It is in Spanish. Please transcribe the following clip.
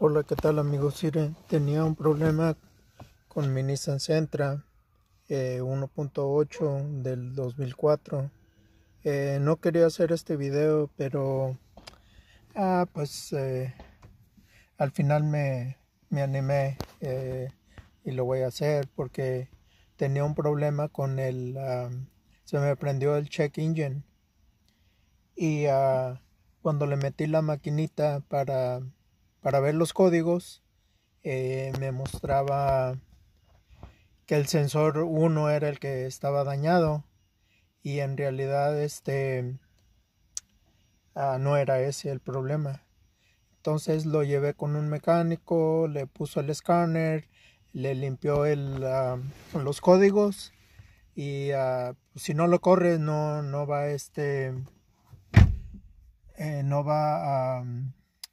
Hola, ¿qué tal amigos? tenía un problema con mi Nissan Sentra 1.8 eh, del 2004. Eh, no quería hacer este video, pero ah, pues eh, al final me, animé y lo voy a hacer porque tenía un problema con el... Ah, se me prendió el check engine y ah, cuando le metí la maquinita para para ver los códigos, eh, me mostraba que el sensor 1 era el que estaba dañado y en realidad este ah, no era ese el problema. Entonces lo llevé con un mecánico, le puso el escáner, le limpió el, ah, los códigos y ah, si no lo corres no, no va este eh, no va a